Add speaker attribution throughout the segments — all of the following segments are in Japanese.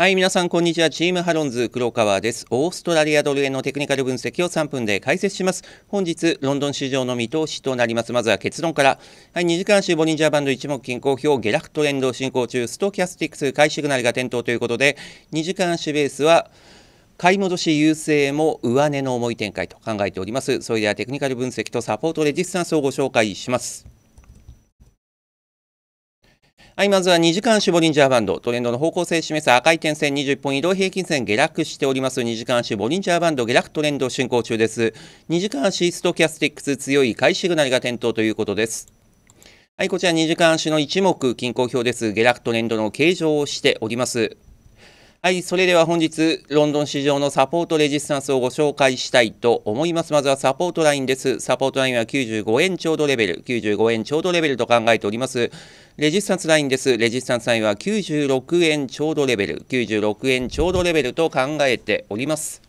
Speaker 1: はい、皆さん、こんにちは。チームハロンズ、黒川です。オーストラリアドル円のテクニカル分析を3分で解説します。本日、ロンドン市場の見通しとなります。まずは結論から。はい、2時間足、ボリンジャーバンド一目均衡表、下落トレンド進行中、ストキャスティックス、買いシグナルが点灯ということで、2時間足ベースは、買い戻し優勢も上値の重い展開と考えております。それではテクニカル分析とサポートレジスタンスをご紹介します。はい、まずは2時間絞リンジャーバンド。トレンドの方向性を示す赤い点線2 1本移動平均線下落しております。2時間絞リンジャーバンド下落トレンド進行中です。2時間足ストキャスティックス強い買いシグナルが点灯ということです。はい、こちら2時間足の一目均衡表です。下落トレンドの計上をしております。はい、それでは本日、ロンドン市場のサポートレジスタンスをご紹介したいと思います。まずはサポートラインです。サポートラインは95円ちょうどレベル、95円ちょうどレベルと考えております。レジスタンスラインです。レジスタンスラインは96円ちょうどレベル、96円ちょうどレベルと考えております。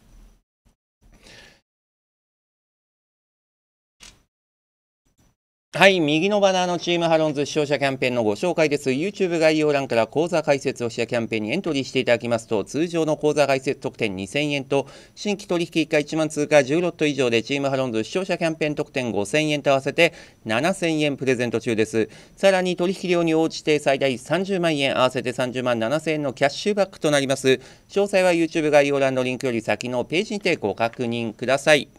Speaker 1: はい、右のバナーのチームハロンズ視聴者キャンペーンのご紹介です。YouTube 概要欄から講座解説をしたキャンペーンにエントリーしていただきますと、通常の講座解説特典2000円と、新規取引1回1万通貨10ロット以上でチームハロンズ視聴者キャンペーン特典5000円と合わせて7000円プレゼント中です。さらに取引量に応じて最大30万円合わせて30万7000円のキャッシュバックとなります。詳細は YouTube 概要欄のリンクより先のページにてご確認ください。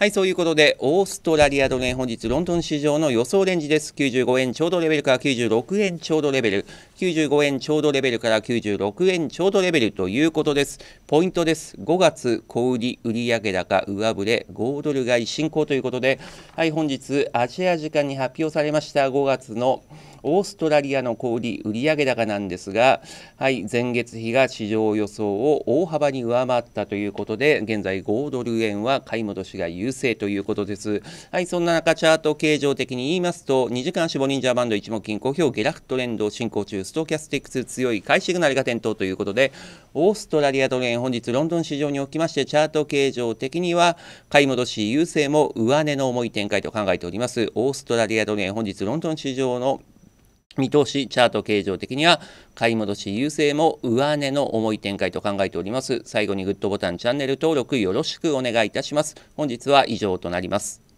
Speaker 1: はい、そういうことで、オーストラリアドル円本日、ロンドン市場の予想レンジです。95円ちょうどレベルから96円ちょうどレベル、95円ちょうどレベルから96円ちょうどレベルということです。ポイントです。5月小売売上高上振れ、5ドル買い進行ということで、はい、本日、アジア時間に発表されました5月のオーストラリアの小売売上高なんですが、はい、前月比が市場予想を大幅に上回ったということで、現在5ドル円は買い戻しが優勢ということです。はい、そんな中、チャート形状的に言いますと、2時間足ボリンジャーバンド一目金公表、下落トレンド進行中、ストキャスティックス強い買いシグナルが点灯ということで、オーストラリアドル円、本日ロンドン市場におきまして、チャート形状的には、買い戻し優勢も上値の重い展開と考えております。オーストラリアドル円、本日ロンドン市場の見通しチャート形状的には買い戻し優勢も上値の重い展開と考えております最後にグッドボタンチャンネル登録よろしくお願いいたします本日は以上となります